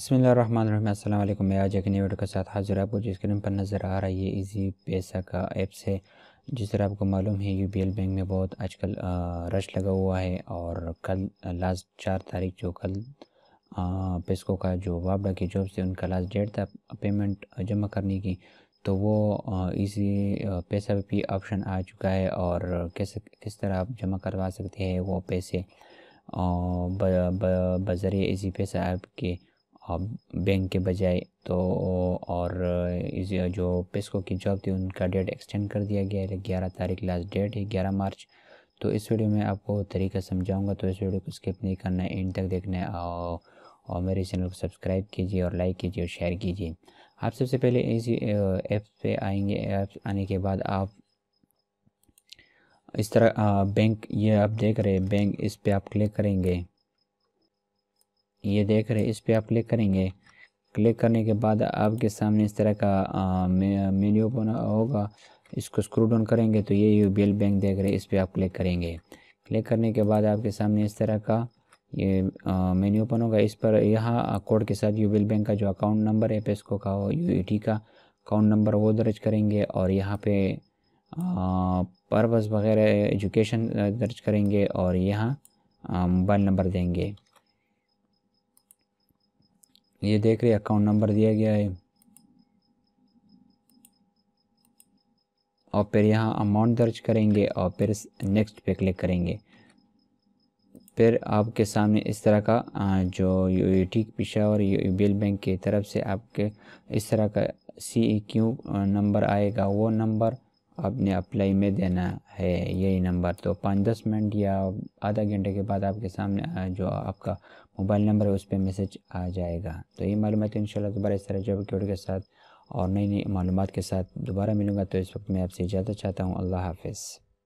बसमीम मैं आज एक नई वीडियो के साथ हाजिर आपको जिस स्क्रीन पर नज़र आ रहा है ये इजी पैसा का ऐप्स है जिस तरह आपको मालूम है यू एल बैंक में बहुत आजकल रश लगा हुआ है और कल लास्ट चार तारीख जो कल पेस्को का जो वाबड़ा की जॉब से उनका लास्ट डेट था पेमेंट जमा करने की तो वो इजी पैसा भी ऑप्शन आ चुका है और कैसे किस तरह आप जमा करवा सकते हैं वो पैसे बज़रिए इजी पैसा ऐप के अब बैंक के बजाय तो और इस जो पेस्को e की जॉब थी उनका डेट एक्सटेंड कर दिया गया है ग्यारह तारीख लास्ट डेट है ग्यारह मार्च तो इस वीडियो में आपको तरीका समझाऊंगा तो इस वीडियो को स्किप नहीं करना है एंड तक देखना है और, और मेरे चैनल को सब्सक्राइब कीजिए और लाइक कीजिए और शेयर कीजिए आप सबसे पहले इसी ऐप पे आएंगे ऐप आने के बाद आप इस तरह बैंक ये आप देख रहे हैं बैंक इस पर आप क्लिक करेंगे ये देख रहे हैं इस पर आप क्लिक करेंगे क्लिक करने के बाद आपके सामने इस तरह का मेन्यू बना होगा इसको स्क्रू डाउन करेंगे तो ये यू एल बैंक देख रहे हैं इस पर आप क्लिक करेंगे क्लिक करने के बाद आपके सामने इस तरह का ये मेन्यू ओपन होगा इस पर यहाँ कोड के साथ यू एल बैंक का जो अकाउंट नंबर है पेस्को का यू ई का अकाउंट नंबर वो दर्ज करेंगे और यहाँ पे पर्पज़ वगैरह एजुकेशन दर्ज करेंगे और यहाँ मोबाइल नंबर देंगे ये देख रहे अकाउंट नंबर दिया गया है और फिर यहाँ अमाउंट दर्ज करेंगे और फिर नेक्स्ट पे क्लिक करेंगे फिर आपके सामने इस तरह का जो यू टी पिशा और बिल बैंक की तरफ से आपके इस तरह का सी क्यू नंबर आएगा वो नंबर आपने अप्लाई में देना है यही नंबर तो पाँच दस मिनट या आधा घंटे के बाद आपके सामने जो आपका मोबाइल नंबर है उस पर मैसेज आ जाएगा तो ये मालूम तो इन दोबारा इस तरह जॉब के साथ और नई नई मालूम के साथ दोबारा मिलूँगा तो इस वक्त मैं आपसे इजाज़त चाहता हूँ अल्लाह हाफिज़